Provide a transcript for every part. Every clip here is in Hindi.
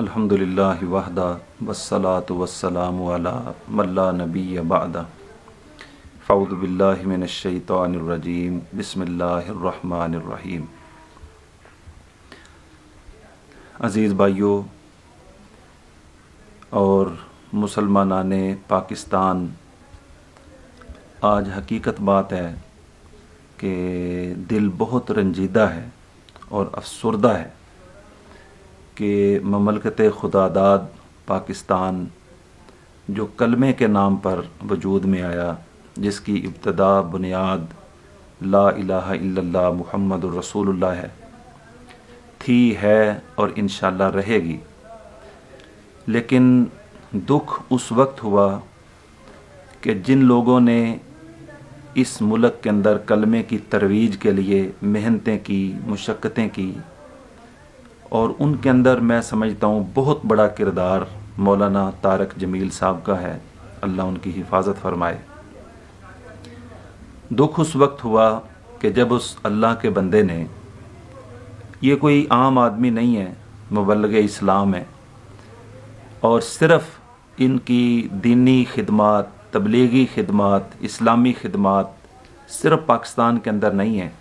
अल्हम्दुलिल्लाह वहदा वसलात वसलाम मल्ला नबी बादा फ़ाउदबिल्लाशैतरजीम बसमीम अज़ीज़ भाइयों और मुसलमान पाकिस्तान आज हकीकत बात है कि दिल बहुत रंजीदा है और अफसरदा है कि ममलकत खुदादाद पाकिस्तान जो कलमे के नाम पर वजूद में आया जिसकी इब्तदा बुनियाद ला इल्लल्लाह मुहम्मद रसूलुल्लाह है थी है और इन रहेगी लेकिन दुख उस वक्त हुआ कि जिन लोगों ने इस मुल्क के अंदर कलमे की तरवीज के लिए मेहनतें की मशक्क़तें की और उनके अंदर मैं समझता हूँ बहुत बड़ा किरदार मौलाना तारक जमील साहब का है अल्लाह उनकी हिफाजत फरमाए दुख उस वक्त हुआ कि जब उस अल्लाह के बंदे ने ये कोई आम आदमी नहीं है मबलग इस्लाम है और सिर्फ इनकी दीनी खिदमत तबलीगी खदमात इस्लामी खिदमत सिर्फ पाकिस्तान के अंदर नहीं है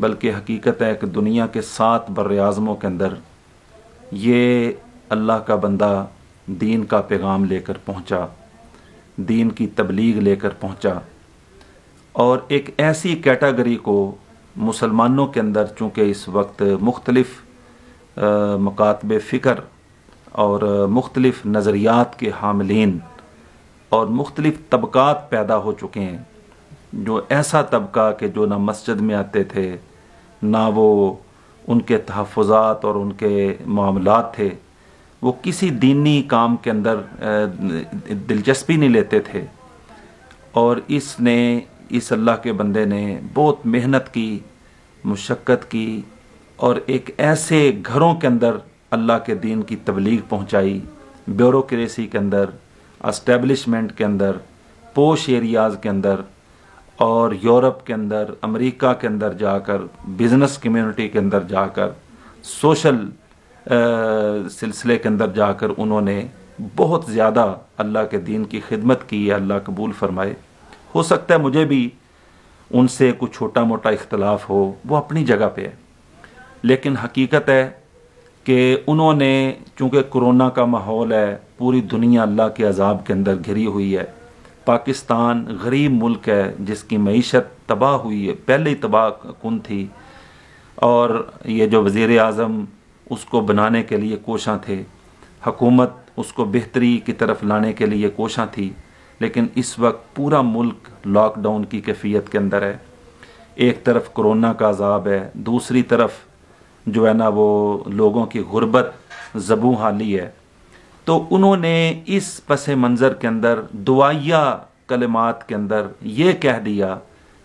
बल्कि हकीकत है कि दुनिया के सात बर के अंदर ये अल्लाह का बंदा दीन का पैगाम लेकर पहुंचा, दीन की तबलीग लेकर पहुंचा, और एक ऐसी कैटागरी को मुसलमानों के अंदर चूँकि इस वक्त मुख्तलफ़ मकातब फ़िक्र और मुख्तलफ़ नज़रियात के हामलिन और मुख्तलिफ़ तबक़ात पैदा हो चुके हैं जो ऐसा तबका कि जो ना मस्जिद में आते थे ना वो उनके तहफ़ात और उनके मामला थे वो किसी दीनी काम के अंदर दिलचस्पी नहीं लेते थे और इसने इस अल्लाह के बंदे ने बहुत मेहनत की मुशक्क़त की और एक ऐसे घरों के अंदर अल्लाह के दीन की तबलीग पहुंचाई ब्यूरोसी के अंदर अस्टेबलिशमेंट के अंदर पोश एरियाज़ के अंदर और यूरोप के अंदर अमेरिका के अंदर जाकर बिजनेस कम्युनिटी के अंदर जाकर सोशल सिलसिले के अंदर जाकर उन्होंने बहुत ज़्यादा अल्लाह के दीन की खिदमत की अल्लाह कबूल फरमाए हो सकता है मुझे भी उनसे कुछ छोटा मोटा इख्तलाफ हो वो अपनी जगह पे है लेकिन हकीकत है कि उन्होंने चूँकि कोरोना का माहौल है पूरी दुनिया अल्लाह के अजाब के अंदर घिरी हुई है पाकिस्तान गरीब मुल्क है जिसकी मीशत तबाह हुई है पहले ही तबाह कन थी और ये जो वज़ी अजम उसको बनाने के लिए कोशा थे हकूमत उसको बेहतरी की तरफ लाने के लिए कोशा थी लेकिन इस वक्त पूरा मुल्क लॉकडाउन की कैफियत के अंदर है एक तरफ कोरोना का अजाब है दूसरी तरफ जो है ना वो लोगों की गुर्बत जबू हाली है तो उन्होंने इस पस मंज़र के अंदर दुआया कलमात के अंदर ये कह दिया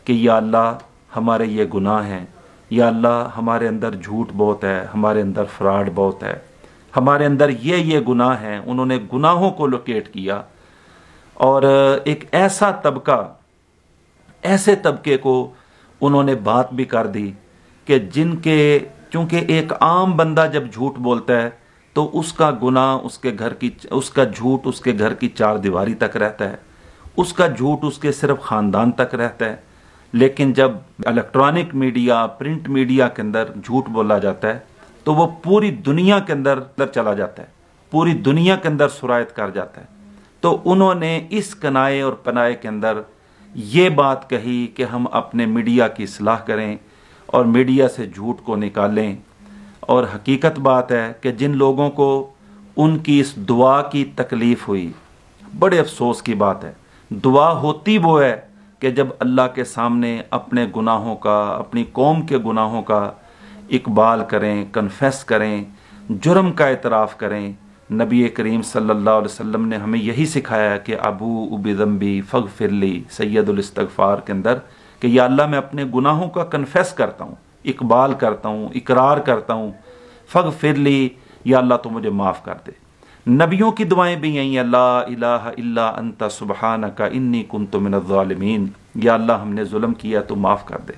कि या अल्लाह हमारे ये गुनाह हैं या अल्लाह हमारे अंदर झूठ बहुत है हमारे अंदर फ्रॉड बहुत है हमारे अंदर ये ये गुनाह हैं उन्होंने गुनाहों को लोकेट किया और एक ऐसा तबका ऐसे तबके को उन्होंने बात भी कर दी कि जिनके चूँकि एक आम बंदा जब झूठ बोलता है तो उसका गुनाह उसके घर की उसका झूठ उसके घर की चार दीवारी तक रहता है उसका झूठ उसके सिर्फ ख़ानदान तक रहता है लेकिन जब इलेक्ट्रॉनिक मीडिया प्रिंट मीडिया के अंदर झूठ बोला जाता है तो वो पूरी दुनिया के अंदर चला जाता है पूरी दुनिया के अंदर सुरायत कर जाता है तो उन्होंने इस कनाए और पनाए के अंदर ये बात कही कि हम अपने मीडिया की सलाह करें और मीडिया से झूठ को निकालें और हकीकत बात है कि जिन लोगों को उनकी इस दुआ की तकलीफ़ हुई बड़े अफसोस की बात है दुआ होती वो है कि जब अल्लाह के सामने अपने गुनाहों का अपनी कौम के गुनाहों का इकबाल करें कन्फेस करें जुर्म का इतराफ़ करें नबी करीम सल्लल्लाहु अलैहि वसल्लम ने हमें यही सिखाया कि अबू उबिदम्बी फ़ग फिरली सैदुलस्तफ़ार के अंदर कि या अल्लाह मैं अपने गुनाहों का कन्फेस करता हूँ इकबाल करता हूँ इकरार करता हूँ फ़ग फिर ली या अल्लाह तो मुझे माफ़ कर दे नबियों की दुआएं भी आई अल्लाह इल्ला अंता सुबहाना का इन्नी कुन तो या अल्लाह हमने जुल्म किया तो माफ़ कर दे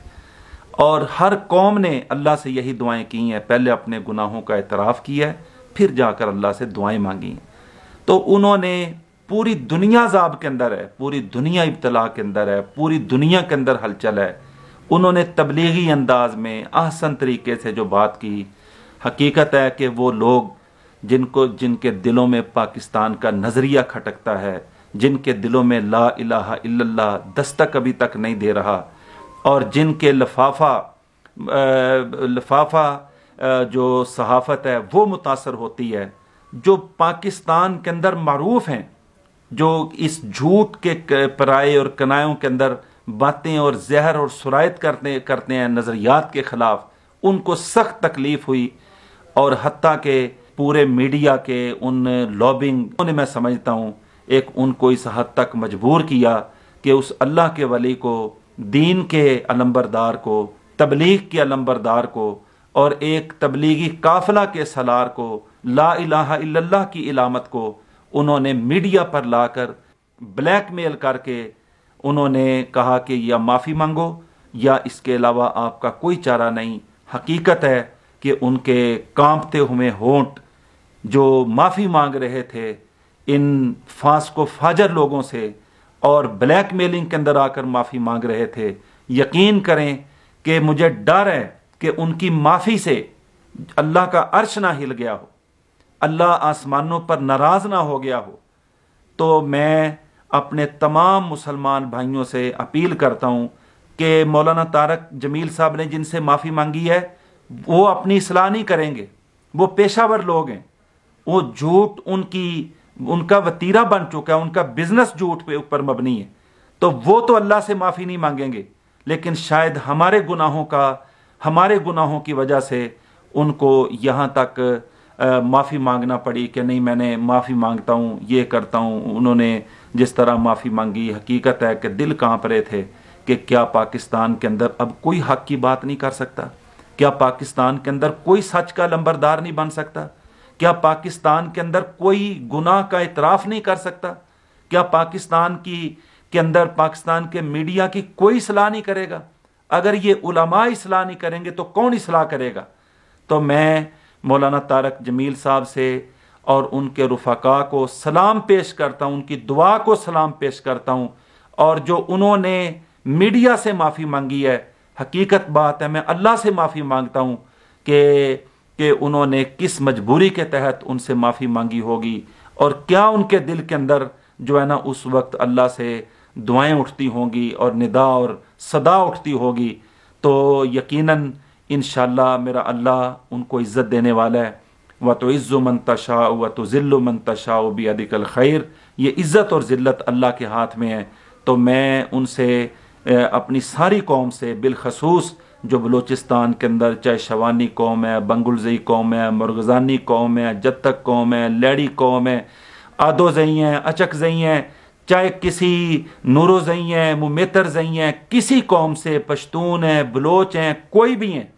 और हर कौम ने अल्लाह से यही दुआएं की हैं पहले अपने गुनाहों का एतराफ़ किया है फिर जाकर अल्लाह से दुआएं मांगी हैं तो उन्होंने पूरी दुनिया जाब के अंदर है पूरी दुनिया इब्तला के अंदर है पूरी दुनिया के अंदर हलचल है उन्होंने तबलीगी अंदाज में आसन तरीके से जो बात की हकीकत है कि वो लोग जिनको जिनके दिलों में पाकिस्तान का नज़रिया खटकता है जिनके दिलों में ला इलाहा इल्लल्लाह दस्तक अभी तक नहीं दे रहा और जिनके लफाफा लफाफा जो सहाफ़त है वो मुतासर होती है जो पाकिस्तान के अंदर मरूफ हैं जो इस झूठ के पराए और कनायों के अंदर बातें और जहर और शरात करते करते हैं नज़रियात के ख़िलाफ़ उनको सख्त तकलीफ़ हुई और हती के पूरे मीडिया के उन लॉबिंग ने मैं समझता हूँ एक उनको इस हद तक मजबूर किया कि उस अल्लाह के वली को दीन के अलम्बरदार को तबलीग के अलम्बरदार को और एक तबलीगी काफिला के सलार को ला इलाहा की इलामत को उन्होंने मीडिया पर लाकर ब्लैक मेल करके उन्होंने कहा कि या माफ़ी मांगो या इसके अलावा आपका कोई चारा नहीं हकीकत है कि उनके कांपते हुए होंठ जो माफ़ी मांग रहे थे इन फांसको फाजर लोगों से और ब्लैक मेलिंग के अंदर आकर माफ़ी मांग रहे थे यकीन करें कि मुझे डर है कि उनकी माफ़ी से अल्लाह का अर्श ना हिल गया हो अल्लाह आसमानों पर नाराज़ ना हो गया हो तो मैं अपने तमाम मुसलमान भाइयों से अपील करता हूँ कि मौलाना तारक जमील साहब ने जिनसे माफ़ी मांगी है वो अपनी सलाह नहीं करेंगे वो पेशावर लोग हैं वो झूठ उनकी उनका वतीरा बन चुका है उनका बिजनेस झूठ पे ऊपर मबनी है तो वो तो अल्लाह से माफ़ी नहीं मांगेंगे लेकिन शायद हमारे गुनाहों का हमारे गुनाहों की वजह से उनको यहाँ तक माफ़ी मांगना पड़ी कि नहीं मैंने माफ़ी मांगता हूँ ये करता हूँ उन्होंने जिस तरह माफ़ी मांगी हकीकत है कि दिल कांप रहे थे कि क्या पाकिस्तान के अंदर अब कोई हक की बात नहीं कर सकता क्या पाकिस्तान के अंदर कोई सच का लंबरदार नहीं बन सकता क्या पाकिस्तान के अंदर कोई गुनाह का इतराफ़ नहीं कर सकता क्या पाकिस्तान की के अंदर पाकिस्तान के मीडिया की कोई सलाह नहीं करेगा अगर ये उलमा इसलाह नहीं करेंगे तो कौन इसलाह करेगा तो मैं मौलाना तारक जमील साहब से और उनके रफ़ा को सलाम पेश करता हूँ उनकी दुआ को सलाम पेश करता हूँ और जो उन्होंने मीडिया से माफ़ी मांगी है हकीकत बात है मैं अल्लाह से माफ़ी मांगता हूँ कि कि उन्होंने किस मजबूरी के तहत उनसे माफ़ी मांगी होगी और क्या उनके दिल के अंदर जो है ना उस वक्त अल्लाह से दुआएं उठती होंगी और निदा और सदा उठती होगी तो यकीनन इन मेरा अल्लाह उनको इज़्ज़त देने वाला है व तो इज़्ज़ मनतशा व तो ज़िल्ल मनतशा बी अदिकल खैर ये इज़्ज़त और ज़िल्लत अल्लाह के हाथ में है तो मैं उनसे अपनी सारी कौम से बिलखसूस जो बलूचिस्तान के अंदर चाहे शवानी कौम है बंगुलजई कौम है मुर्गजानी कौम है जत्तक कौम है लैडी कौम है आदोजई हैं अचकजई हैं चाहे किसी नूरोजई हैं मुमेतर जई हैं किसी कौम से पश्तून हैं बलोच हैं कोई भी हैं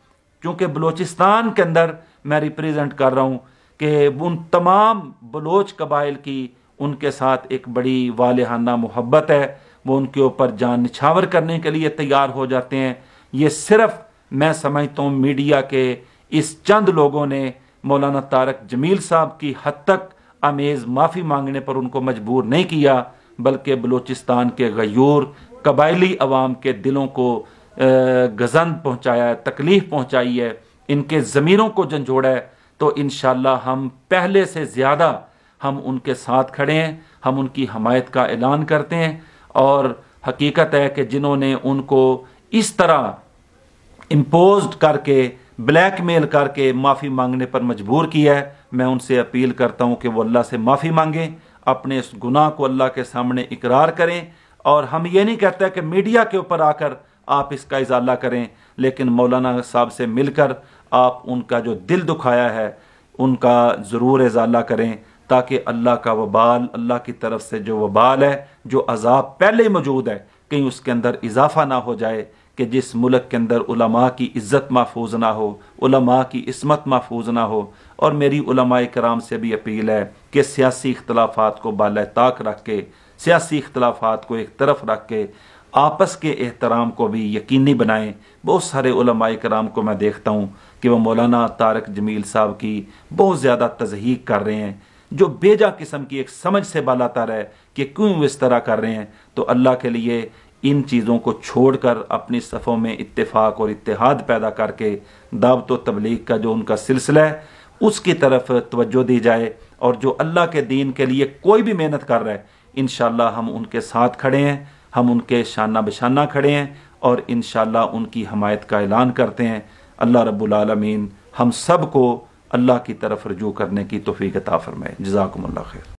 क्योंकि बलूचिस्तान के अंदर मैं रिप्रेजेंट कर रहा हूँ कि उन तमाम बलोच कबाइल की उनके साथ एक बड़ी वालहाना मोहब्बत है वो उनके ऊपर जान निछावर करने के लिए तैयार हो जाते हैं ये सिर्फ मैं समझता हूँ मीडिया के इस चंद लोगों ने मौलाना तारक जमील साहब की हद तक आमेज़ माफ़ी मांगने पर उनको मजबूर नहीं किया बल्कि बलूचिस्तान के गयूर कबायली आवाम के दिलों को गजन पहुँचाया है तकलीफ़ पहुँचाई है इनके ज़मीरों को झंझोड़ा है तो इन हम पहले से ज़्यादा हम उनके साथ खड़े हैं हम उनकी हमायत का ऐलान करते हैं और हकीकत है कि जिन्होंने उनको इस तरह इम्पोज करके ब्लैक मेल करके माफ़ी मांगने पर मजबूर किया है मैं उनसे अपील करता हूँ कि वो अल्लाह से माफ़ी मांगें अपने इस गुनाह को अल्लाह के सामने इकरार करें और हम ये नहीं कहते कि मीडिया के ऊपर आकर आप इसका इजाला करें लेकिन मौलाना साहब से मिलकर आप उनका जो दिल दुखाया है उनका ज़रूर इजाला करें ताकि अल्लाह का वबाल अल्लाह की तरफ से जो वबाल है जो अजाब पहले ही मौजूद है कहीं उसके अंदर इजाफा ना हो जाए कि जिस मुल्क के अंदर उलमा की इज़्ज़त महफूज ना हो उलमा की इसमत महफूज ना हो और मेरी उलमा कराम से भी अपील है कि सियासी इख्तलाफात को बाल ताक रख के सियासी इख्तलाफात को एक तरफ रख के आपस के एहतराम को भी यकीनी बनाएं बहुत सारे कराम को मैं देखता हूँ कि वह मौलाना तारक जमील साहब की बहुत ज़्यादा तजहीक कर रहे हैं जो बेजा किस्म की एक समझ से बालाता रहे कि क्यों इस तरह कर रहे हैं तो अल्लाह के लिए इन चीज़ों को छोड़कर अपनी सफ़ों में इतफाक़ और इतिहाद पैदा करके दावत तबलीग का जो उनका सिलसिला है उसकी तरफ तवज्जो दी जाए और जो अल्लाह के दीन के लिए कोई भी मेहनत कर रहा है इन हम उनके साथ खड़े हैं हम उनके शाना बशाना खड़े हैं और इन उनकी हमायत का ऐलान करते हैं अल्लाह रबालमीन हम सब को अल्लाह की तरफ रजू करने की तोफ़ी अता फ़रमाए जजाकम्ला खैर